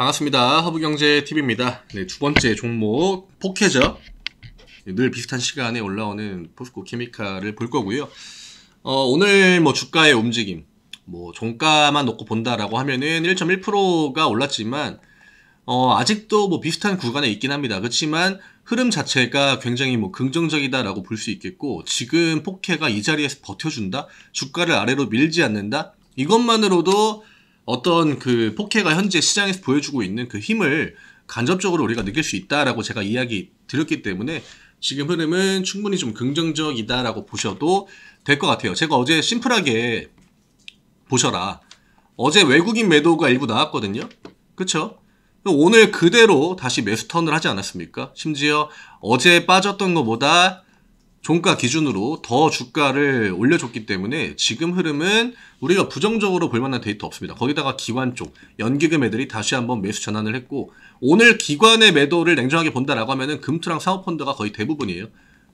반갑습니다. 허브경제TV입니다. 네, 두 번째 종목 포케저늘 네, 비슷한 시간에 올라오는 포스코 케미칼을 볼 거고요. 어, 오늘 뭐 주가의 움직임, 뭐 종가만 놓고 본다라고 하면은 1.1%가 올랐지만 어, 아직도 뭐 비슷한 구간에 있긴 합니다. 그렇지만 흐름 자체가 굉장히 뭐 긍정적이다라고 볼 수 있겠고 지금 포케가이 자리에서 버텨준다, 주가를 아래로 밀지 않는다 이것만으로도 어떤 그 포케가 현재 시장에서 보여주고 있는 그 힘을 간접적으로 우리가 느낄 수 있다라고 제가 이야기 드렸기 때문에 지금 흐름은 충분히 좀 긍정적이다라고 보셔도 될 것 같아요. 제가 어제 심플하게 보셔라. 어제 외국인 매도가 일부 나왔거든요. 그쵸? 오늘 그대로 다시 매수 턴을 하지 않았습니까? 심지어 어제 빠졌던 것보다 종가 기준으로 더 주가를 올려줬기 때문에 지금 흐름은 우리가 부정적으로 볼만한 데이터 없습니다. 거기다가 기관 쪽, 연기금 애들이 다시 한번 매수 전환을 했고 오늘 기관의 매도를 냉정하게 본다라고 하면은 금투랑 사모펀드가 거의 대부분이에요.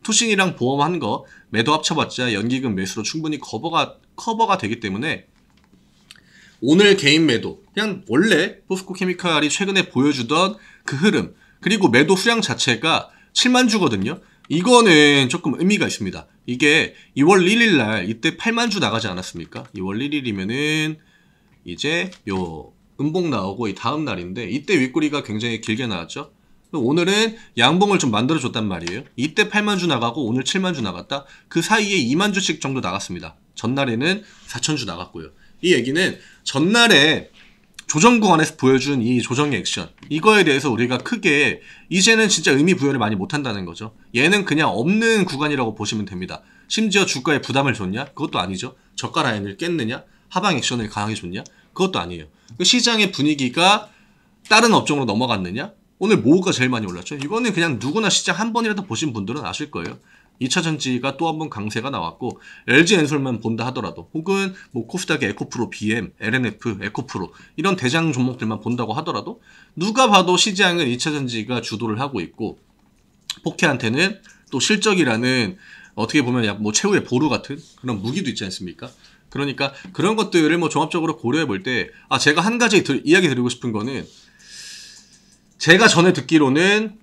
투신이랑 보험한 거 매도 합쳐봤자 연기금 매수로 충분히 커버가 커버가 되기 때문에 오늘 개인 매도 그냥 원래 포스코 케미칼이 최근에 보여주던 그 흐름 그리고 매도 수량 자체가 7만 주거든요. 이거는 조금 의미가 있습니다. 이게 2월 1일 날 이때 8만 주 나가지 않았습니까? 2월 1일이면은 이제 요 음봉 나오고 이 다음 날인데 이때 윗꼬리가 굉장히 길게 나왔죠. 오늘은 양봉을 좀 만들어 줬단 말이에요. 이때 8만 주 나가고 오늘 7만 주 나갔다. 그 사이에 2만 주씩 정도 나갔습니다. 전날에는 4천 주 나갔고요. 이 얘기는 전날에 조정 구간에서 보여준 이 조정의 액션 이거에 대해서 우리가 크게 이제는 진짜 의미 부여를 많이 못한다는 거죠. 얘는 그냥 없는 구간이라고 보시면 됩니다. 심지어 주가에 부담을 줬냐? 그것도 아니죠. 저가 라인을 깼느냐? 하방 액션을 강하게 줬냐? 그것도 아니에요. 그 시장의 분위기가 다른 업종으로 넘어갔느냐? 오늘 뭐가 제일 많이 올랐죠? 이거는 그냥 누구나 시장 한 번이라도 보신 분들은 아실 거예요. 2차 전지가 또 한 번 강세가 나왔고 LG 엔솔만 본다 하더라도 혹은 뭐 코스닥의 에코프로, BM, LNF, 에코프로 이런 대장 종목들만 본다고 하더라도 누가 봐도 시장은 2차 전지가 주도를 하고 있고 포케한테는 또 실적이라는 어떻게 보면 뭐 최후의 보루 같은 그런 무기도 있지 않습니까? 그러니까 그런 것들을 뭐 종합적으로 고려해 볼 때 아 제가 한 가지 들, 이야기 드리고 싶은 거는 제가 전에 듣기로는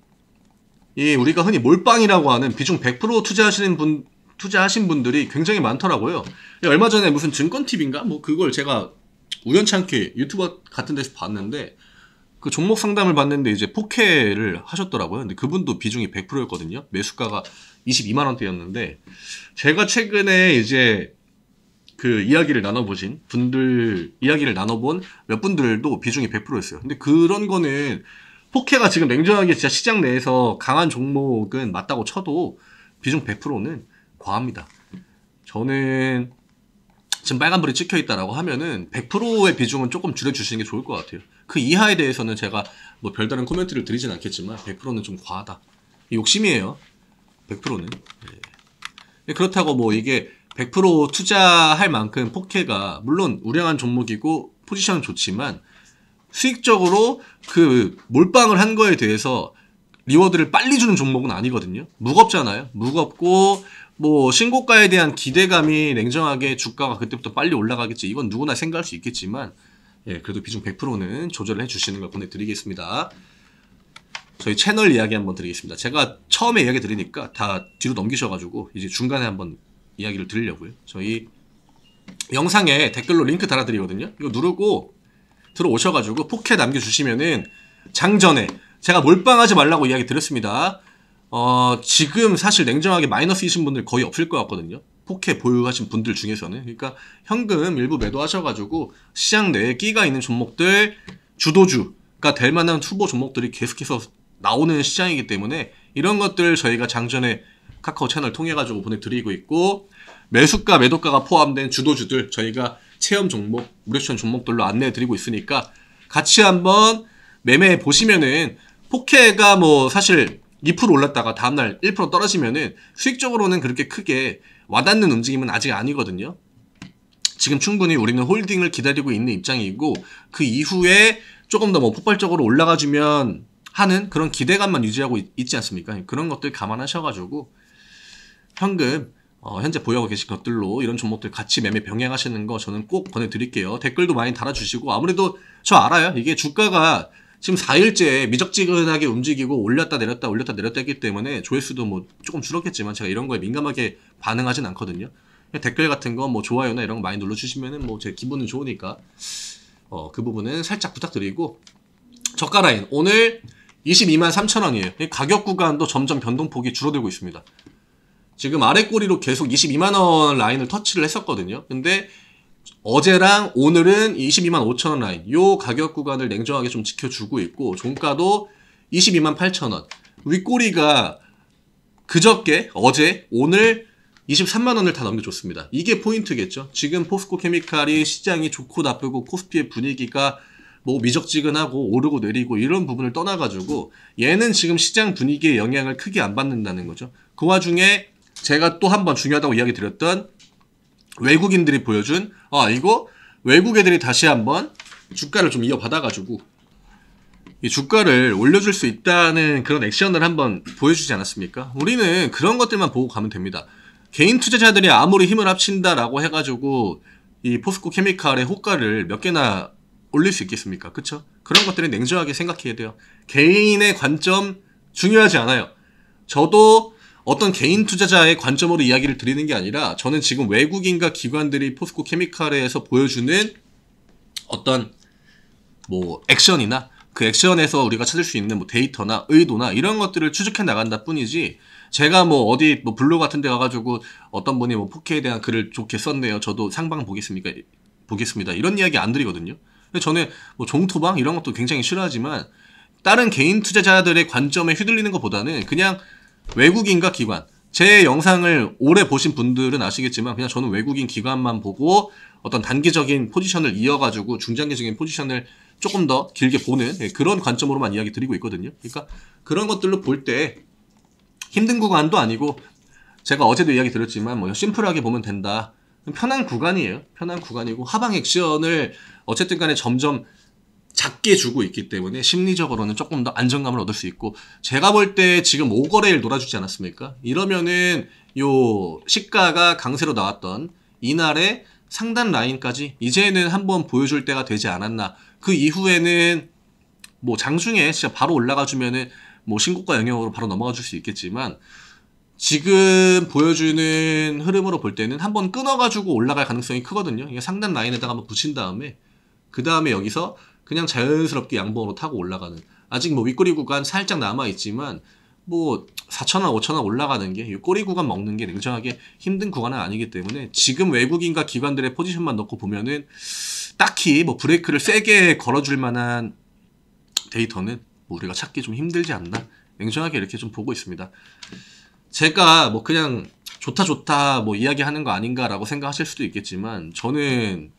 이 우리가 흔히 몰빵이라고 하는 비중 100% 투자하시는 분 투자하신 분들이 굉장히 많더라고요. 얼마 전에 무슨 증권 팁인가 뭐 그걸 제가 우연찮게 유튜버 같은 데서 봤는데 그 종목 상담을 받는데 이제 포켓을 하셨더라고요. 근데 그분도 비중이 100%였거든요. 매수가가 22만 원대였는데 제가 최근에 이제 그 이야기를 나눠보신 분들 이야기를 나눠본 몇 분들도 비중이 100%였어요. 근데 그런 거는 포케가 지금 냉정하게 진짜 시장 내에서 강한 종목은 맞다고 쳐도 비중 100%는 과합니다. 저는 지금 빨간불이 찍혀 있다라고 하면은 100%의 비중은 조금 줄여주시는 게 좋을 것 같아요. 그 이하에 대해서는 제가 뭐 별다른 코멘트를 드리진 않겠지만 100%는 좀 과하다. 욕심이에요. 100%는. 네. 예. 예, 그렇다고 뭐 이게 100% 투자할 만큼 포케가 물론 우량한 종목이고 포지션은 좋지만 수익적으로 그 몰빵을 한 거에 대해서 리워드를 빨리 주는 종목은 아니거든요. 무겁잖아요. 무겁고 뭐 신고가에 대한 기대감이 냉정하게 주가가 그때부터 빨리 올라가겠지. 이건 누구나 생각할 수 있겠지만 예, 그래도 비중 100%는 조절을 해 주시는 걸 보내드리겠습니다. 저희 채널 이야기 한번 드리겠습니다. 제가 처음에 이야기 드리니까 다 뒤로 넘기셔가지고 이제 중간에 한번 이야기를 드리려고요. 저희 영상에 댓글로 링크 달아드리거든요. 이거 누르고 들어오셔가지고 포켓 남겨주시면은 장전에 제가 몰빵하지 말라고 이야기 드렸습니다. 어, 지금 사실 냉정하게 마이너스이신 분들 거의 없을 것 같거든요. 포켓 보유하신 분들 중에서는. 그러니까 현금 일부 매도하셔가지고 시장 내에 끼가 있는 종목들 주도주가 될 만한 투보 종목들이 계속해서 나오는 시장이기 때문에 이런 것들 저희가 장전에 카카오 채널 통해 가지고 보내드리고 있고 매수가 매도가가 포함된 주도주들 저희가 체험 종목, 무료추천 종목들로 안내해드리고 있으니까 같이 한번 매매해 보시면은 포케가 뭐 사실 2% 올랐다가 다음날 1% 떨어지면은 수익적으로는 그렇게 크게 와닿는 움직임은 아직 아니거든요. 지금 충분히 우리는 홀딩을 기다리고 있는 입장이고 그 이후에 조금 더 뭐 폭발적으로 올라가주면 하는 그런 기대감만 유지하고 있, 지 않습니까? 그런 것들 감안하셔가지고 현금 어, 현재 보유하고 계신 것들로 이런 종목들 같이 매매 병행하시는 거 저는 꼭 권해드릴게요. 댓글도 많이 달아주시고 아무래도 저 알아요. 이게 주가가 지금 4일째 미적지근하게 움직이고 올렸다 내렸다 올렸다 내렸다 했기 때문에 조회수도 뭐 조금 줄었겠지만 제가 이런 거에 민감하게 반응하진 않거든요. 댓글 같은 거 뭐 좋아요나 이런 거 많이 눌러주시면은 뭐 제 기분은 좋으니까 어, 그 부분은 살짝 부탁드리고 저가 라인 오늘 2 2 3 0 0 0 원이에요. 가격 구간도 점점 변동폭이 줄어들고 있습니다. 지금 아래 꼬리로 계속 22만원 라인을 터치를 했었거든요. 근데 어제랑 오늘은 22만 5천원 라인 요 가격 구간을 냉정하게 좀 지켜주고 있고 종가도 22만 8천원 윗꼬리가 그저께 어제 오늘 23만 원을 다 넘겨줬습니다. 이게 포인트겠죠. 지금 포스코 케미칼이 시장이 좋고 나쁘고 코스피의 분위기가 뭐 미적지근하고 오르고 내리고 이런 부분을 떠나가지고 얘는 지금 시장 분위기에 영향을 크게 안 받는다는 거죠. 그 와중에 제가 또 한 번 중요하다고 이야기 드렸던 외국인들이 보여준 아 이거 외국 애들이 다시 한 번 주가를 좀 이어받아가지고 이 주가를 올려줄 수 있다는 그런 액션을 한 번 보여주지 않았습니까? 우리는 그런 것들만 보고 가면 됩니다. 개인 투자자들이 아무리 힘을 합친다라고 해가지고 이 포스코 케미칼의 호가를 몇 개나 올릴 수 있겠습니까? 그쵸? 그런 것들은 냉정하게 생각해야 돼요. 개인의 관점 중요하지 않아요. 저도 어떤 개인 투자자의 관점으로 이야기를 드리는 게 아니라 저는 지금 외국인과 기관들이 포스코 케미칼에서 보여주는 어떤 뭐 액션이나 그 액션에서 우리가 찾을 수 있는 뭐 데이터나 의도나 이런 것들을 추적해 나간다 뿐이지 제가 뭐 어디 뭐 블로그 같은 데 가가지고 어떤 분이 뭐 포켓에 대한 글을 좋게 썼네요 저도 상방 보겠습니까 보겠습니다 이런 이야기 안 드리거든요 근데 저는 뭐 종토방 이런 것도 굉장히 싫어하지만 다른 개인 투자자들의 관점에 휘둘리는 것보다는 그냥 외국인과 기관. 제 영상을 오래 보신 분들은 아시겠지만 그냥 저는 외국인 기관만 보고 어떤 단기적인 포지션을 이어가지고 중장기적인 포지션을 조금 더 길게 보는 예, 그런 관점으로만 이야기 드리고 있거든요. 그러니까 그런 것들로 볼 때 힘든 구간도 아니고 제가 어제도 이야기 드렸지만 뭐 심플하게 보면 된다. 편한 구간이에요. 편한 구간이고 하방 액션을 어쨌든 간에 점점 작게 주고 있기 때문에 심리적으로는 조금 더 안정감을 얻을 수 있고 제가 볼 때 지금 5거래일 놀아주지 않았습니까? 이러면은 요 시가가 강세로 나왔던 이날의 상단 라인까지 이제는 한번 보여줄 때가 되지 않았나 그 이후에는 뭐 장중에 진짜 바로 올라가 주면은 뭐 신고가 영역으로 바로 넘어가 줄 수 있겠지만 지금 보여주는 흐름으로 볼 때는 한번 끊어가지고 올라갈 가능성이 크거든요. 상단 라인에다가 한번 붙인 다음에 그 다음에 여기서 그냥 자연스럽게 양봉으로 타고 올라가는 아직 뭐 윗꼬리 구간 살짝 남아 있지만 뭐 4천원, 5천원 올라가는 게 꼬리 구간 먹는 게 냉정하게 힘든 구간은 아니기 때문에 지금 외국인과 기관들의 포지션만 넣고 보면은 딱히 뭐 브레이크를 세게 걸어줄 만한 데이터는 뭐 우리가 찾기 좀 힘들지 않나 냉정하게 이렇게 좀 보고 있습니다. 제가 뭐 그냥 좋다 좋다 뭐 이야기하는 거 아닌가라고 생각하실 수도 있겠지만 저는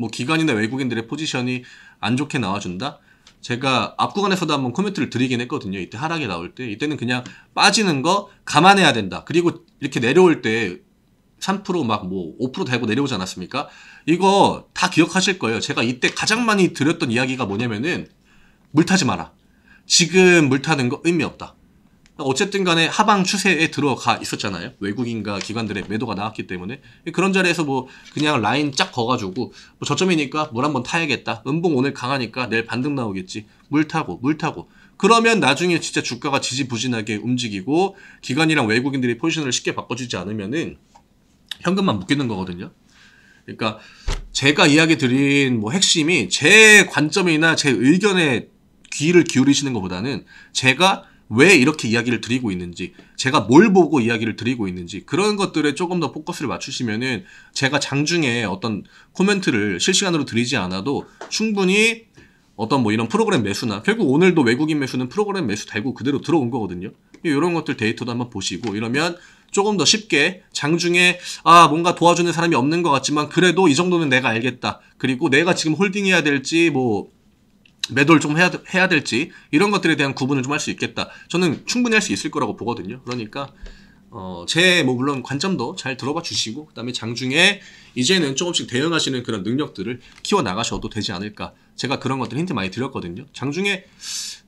뭐 기관이나 외국인들의 포지션이 안 좋게 나와준다? 제가 앞구간에서도 한번 코멘트를 드리긴 했거든요. 이때 하락이 나올 때. 이때는 그냥 빠지는 거 감안해야 된다. 그리고 이렇게 내려올 때 3%막 뭐5% 달고 내려오지 않았습니까? 이거 다 기억하실 거예요. 제가 이때 가장 많이 드렸던 이야기가 뭐냐면은 물 타지 마라. 지금 물 타는 거 의미 없다. 어쨌든 간에 하방 추세에 들어가 있었잖아요. 외국인과 기관들의 매도가 나왔기 때문에. 그런 자리에서 뭐 그냥 라인 쫙 거가지고 뭐 저점이니까 물 한번 타야겠다. 은봉 오늘 강하니까 내일 반등 나오겠지. 물 타고, 물 타고. 그러면 나중에 진짜 주가가 지지부진하게 움직이고 기관이랑 외국인들이 포지션을 쉽게 바꿔주지 않으면은 현금만 묶이는 거거든요. 그러니까 제가 이야기 드린 뭐 핵심이 제 관점이나 제 의견에 귀를 기울이시는 것보다는 제가 왜 이렇게 이야기를 드리고 있는지, 제가 뭘 보고 이야기를 드리고 있는지, 그런 것들에 조금 더 포커스를 맞추시면은 제가 장중에 어떤 코멘트를 실시간으로 드리지 않아도 충분히 어떤 뭐 이런 프로그램 매수나 결국 오늘도 외국인 매수는 프로그램 매수 달고 그대로 들어온 거거든요. 이런 것들 데이터도 한번 보시고 이러면 조금 더 쉽게 장중에 아 뭔가 도와주는 사람이 없는 것 같지만 그래도 이 정도는 내가 알겠다. 그리고 내가 지금 홀딩해야 될지 뭐 매도를 좀 해야, 해야 될지 이런 것들에 대한 구분을 좀 할 수 있겠다. 저는 충분히 할 수 있을 거라고 보거든요. 그러니까 어, 제뭐 물론 관점도 잘 들어봐 주시고 그다음에 장중에 이제는 조금씩 대응하시는 그런 능력들을 키워 나가셔도 되지 않을까. 제가 그런 것들 힌트 많이 드렸거든요. 장중에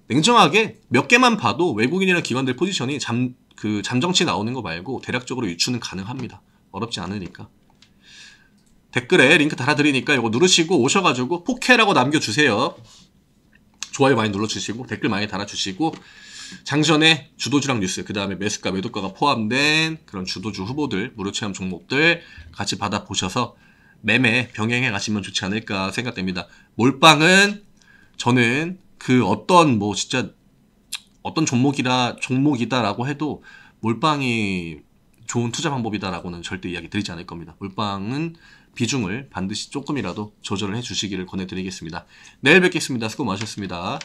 냉정하게 몇 개만 봐도 외국인이나 기관들 포지션이 잠 그 잠정치 나오는 거 말고 대략적으로 유추는 가능합니다. 어렵지 않으니까. 댓글에 링크 달아드리니까 이거 누르시고 오셔가지고 포케라고 남겨주세요. 좋아요 많이 눌러주시고 댓글 많이 달아주시고 장전에 주도주랑 뉴스 그 다음에 매수가 매도가가 포함된 그런 주도주 후보들 무료체험 종목들 같이 받아보셔서 매매 병행해 가시면 좋지 않을까 생각됩니다. 몰빵은 저는 그 어떤 뭐 진짜 어떤 종목이라 종목이다라고 해도 몰빵이 좋은 투자 방법이다라고는 절대 이야기 드리지 않을 겁니다. 몰빵은 비중을 반드시 조금이라도 조절을 해주시기를 권해드리겠습니다. 내일 뵙겠습니다. 수고 많으셨습니다.